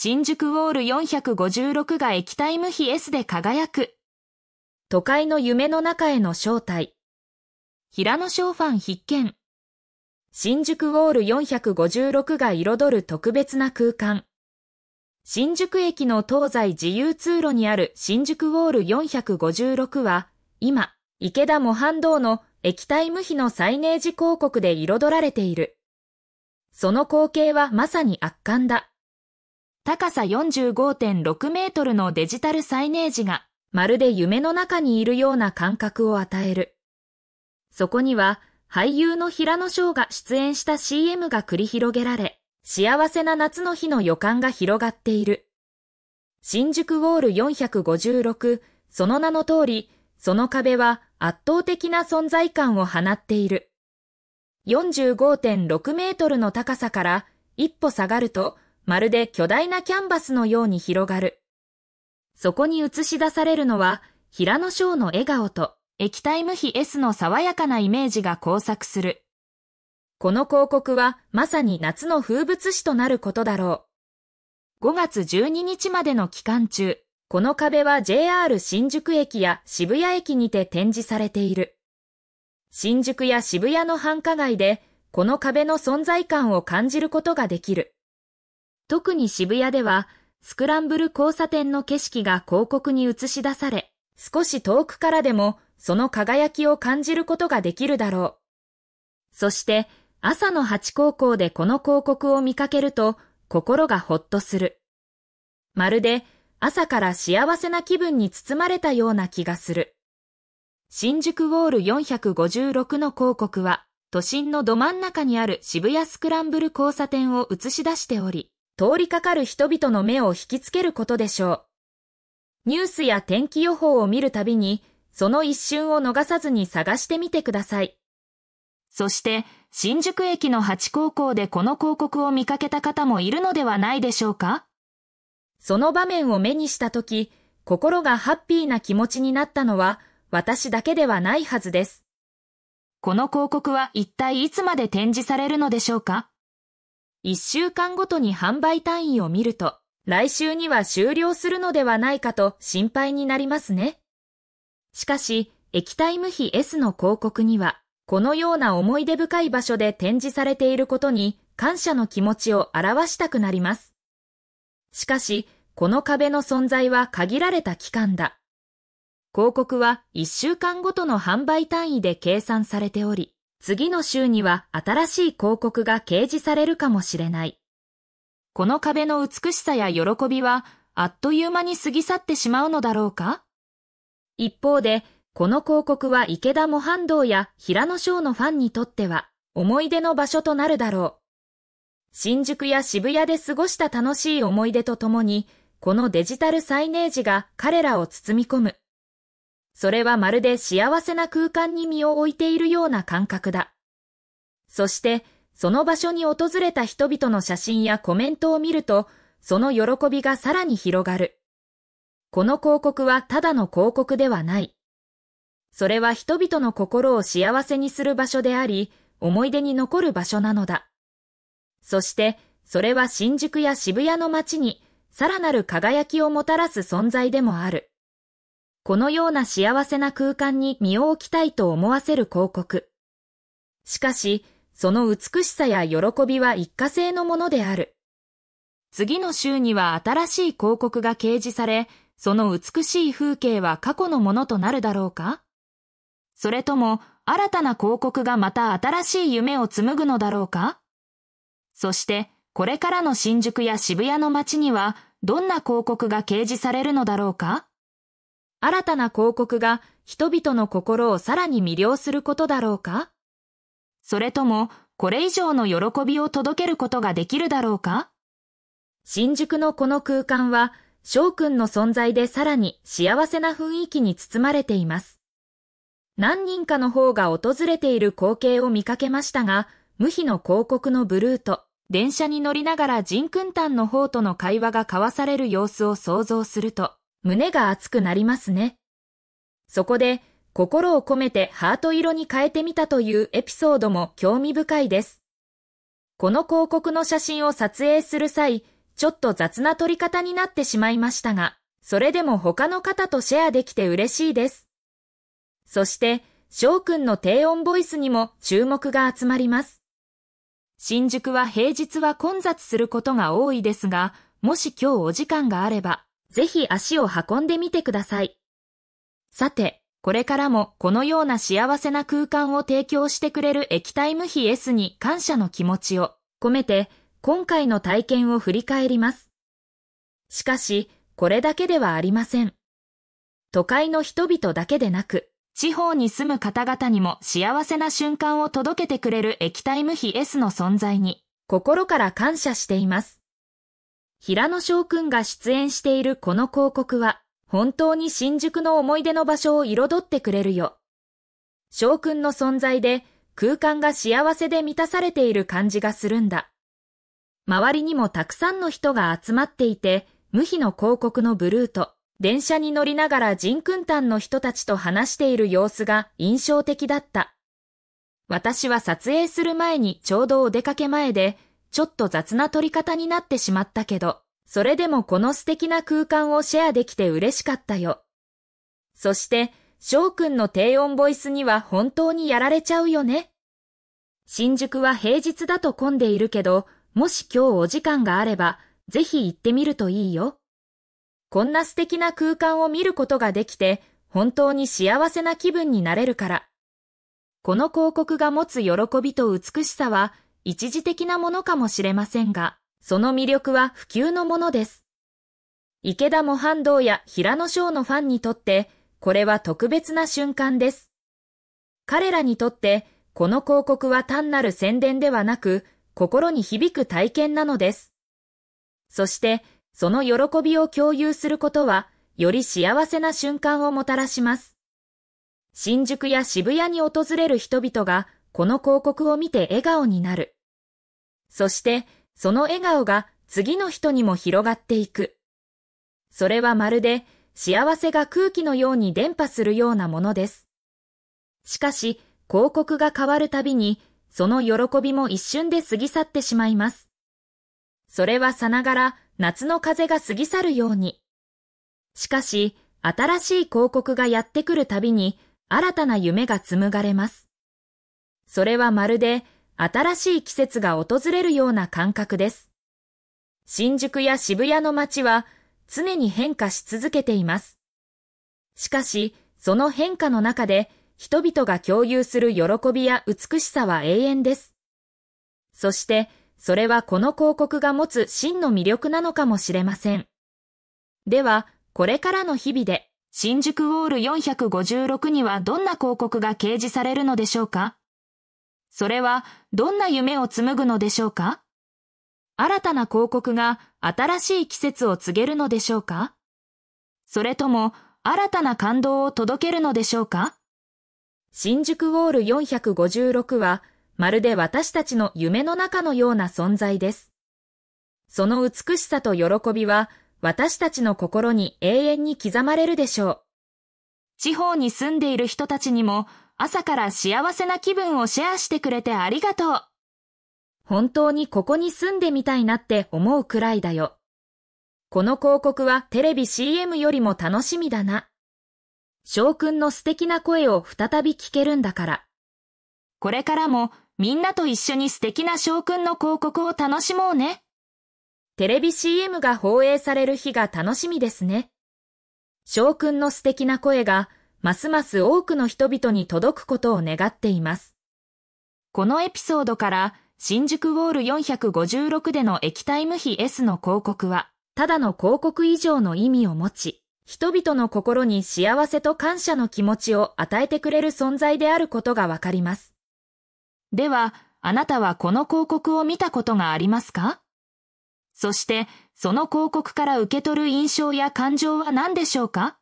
新宿ウォール456が液体無比 S で輝く。都会の夢の中への招待。平野翔ファン必見。新宿ウォール456が彩る特別な空間。新宿駅の東西自由通路にある新宿ウォール456は、今、池田模範堂の液体無比のサイネージ広告で彩られている。その光景はまさに圧巻だ。高さ45.6メートルのデジタルサイネージがまるで夢の中にいるような感覚を与える。そこには俳優の平野翔が出演した CM が繰り広げられ、幸せな夏の日の予感が広がっている。新宿ウォール456、その名の通り、その壁は圧倒的な存在感を放っている。45.6メートルの高さから一歩下がるとまるで巨大なキャンバスのように広がる。そこに映し出されるのは、平野翔の笑顔と液体無比 S の爽やかなイメージが交錯する。この広告はまさに夏の風物詩となることだろう。5月12日までの期間中、この壁は JR 新宿駅や渋谷駅にて展示されている。新宿や渋谷の繁華街で、この壁の存在感を感じることができる。特に渋谷では、スクランブル交差点の景色が広告に映し出され、少し遠くからでもその輝きを感じることができるだろう。そして、朝の八高校でこの広告を見かけると、心がほっとする。まるで、朝から幸せな気分に包まれたような気がする。新宿ウォール456の広告は、都心のど真ん中にある渋谷スクランブル交差点を映し出しており、通りかかる人々の目を引きつけることでしょう。ニュースや天気予報を見るたびに、その一瞬を逃さずに探してみてください。そして、新宿駅の八高校でこの広告を見かけた方もいるのではないでしょうかその場面を目にしたとき、心がハッピーな気持ちになったのは、私だけではないはずです。この広告は一体いつまで展示されるのでしょうか1週間ごとに販売単位を見ると、来週には終了するのではないかと心配になりますね。しかし、液体無比 S の広告には、このような思い出深い場所で展示されていることに感謝の気持ちを表したくなります。しかし、この壁の存在は限られた期間だ。広告は1週間ごとの販売単位で計算されており、次の週には新しい広告が掲示されるかもしれない。この壁の美しさや喜びはあっという間に過ぎ去ってしまうのだろうか一方で、この広告は池田模範道や平野翔のファンにとっては思い出の場所となるだろう。新宿や渋谷で過ごした楽しい思い出とともに、このデジタルサイネージが彼らを包み込む。それはまるで幸せな空間に身を置いているような感覚だ。そして、その場所に訪れた人々の写真やコメントを見ると、その喜びがさらに広がる。この広告はただの広告ではない。それは人々の心を幸せにする場所であり、思い出に残る場所なのだ。そして、それは新宿や渋谷の街に、さらなる輝きをもたらす存在でもある。このような幸せな空間に身を置きたいと思わせる広告。しかし、その美しさや喜びは一過性のものである。次の週には新しい広告が掲示され、その美しい風景は過去のものとなるだろうかそれとも新たな広告がまた新しい夢を紡ぐのだろうかそしてこれからの新宿や渋谷の街にはどんな広告が掲示されるのだろうか新たな広告が人々の心をさらに魅了することだろうかそれとも、これ以上の喜びを届けることができるだろうか新宿のこの空間は、翔くんの存在でさらに幸せな雰囲気に包まれています。何人かの方が訪れている光景を見かけましたが、無比の広告のブルーと、電車に乗りながら人君クの方との会話が交わされる様子を想像すると、胸が熱くなりますね。そこで、心を込めてハート色に変えてみたというエピソードも興味深いです。この広告の写真を撮影する際、ちょっと雑な撮り方になってしまいましたが、それでも他の方とシェアできて嬉しいです。そして、翔くんの低音ボイスにも注目が集まります。新宿は平日は混雑することが多いですが、もし今日お時間があれば、ぜひ足を運んでみてください。さて、これからもこのような幸せな空間を提供してくれる液体無比 S に感謝の気持ちを込めて今回の体験を振り返ります。しかし、これだけではありません。都会の人々だけでなく、地方に住む方々にも幸せな瞬間を届けてくれる液体無比 S の存在に心から感謝しています。平野翔くんが出演しているこの広告は、本当に新宿の思い出の場所を彩ってくれるよ。翔くんの存在で空間が幸せで満たされている感じがするんだ。周りにもたくさんの人が集まっていて、無比の広告のブルーと、電車に乗りながら人君丹の人たちと話している様子が印象的だった。私は撮影する前にちょうどお出かけ前で、ちょっと雑な撮り方になってしまったけど、それでもこの素敵な空間をシェアできて嬉しかったよ。そして、翔くんの低音ボイスには本当にやられちゃうよね。新宿は平日だと混んでいるけど、もし今日お時間があれば、ぜひ行ってみるといいよ。こんな素敵な空間を見ることができて、本当に幸せな気分になれるから。この広告が持つ喜びと美しさは、一時的なものかもしれませんが、その魅力は普及のものです。池田模範道や平野翔のファンにとって、これは特別な瞬間です。彼らにとって、この広告は単なる宣伝ではなく、心に響く体験なのです。そして、その喜びを共有することは、より幸せな瞬間をもたらします。新宿や渋谷に訪れる人々が、この広告を見て笑顔になる。そして、その笑顔が次の人にも広がっていく。それはまるで幸せが空気のように伝播するようなものです。しかし、広告が変わるたびに、その喜びも一瞬で過ぎ去ってしまいます。それはさながら夏の風が過ぎ去るように。しかし、新しい広告がやってくるたびに、新たな夢が紡がれます。それはまるで新しい季節が訪れるような感覚です。新宿や渋谷の街は常に変化し続けています。しかし、その変化の中で人々が共有する喜びや美しさは永遠です。そして、それはこの広告が持つ真の魅力なのかもしれません。では、これからの日々で、新宿ウォール456にはどんな広告が掲示されるのでしょうかそれはどんな夢を紡ぐのでしょうか新たな広告が新しい季節を告げるのでしょうかそれとも新たな感動を届けるのでしょうか新宿ウォール456はまるで私たちの夢の中のような存在です。その美しさと喜びは私たちの心に永遠に刻まれるでしょう。地方に住んでいる人たちにも朝から幸せな気分をシェアしてくれてありがとう。本当にここに住んでみたいなって思うくらいだよ。この広告はテレビ CM よりも楽しみだな。翔くんの素敵な声を再び聞けるんだから。これからもみんなと一緒に素敵な翔くんの広告を楽しもうね。テレビ CM が放映される日が楽しみですね。翔くんの素敵な声がますます多くの人々に届くことを願っています。このエピソードから、新宿ウォール456での液体無比 S の広告は、ただの広告以上の意味を持ち、人々の心に幸せと感謝の気持ちを与えてくれる存在であることがわかります。では、あなたはこの広告を見たことがありますかそして、その広告から受け取る印象や感情は何でしょうか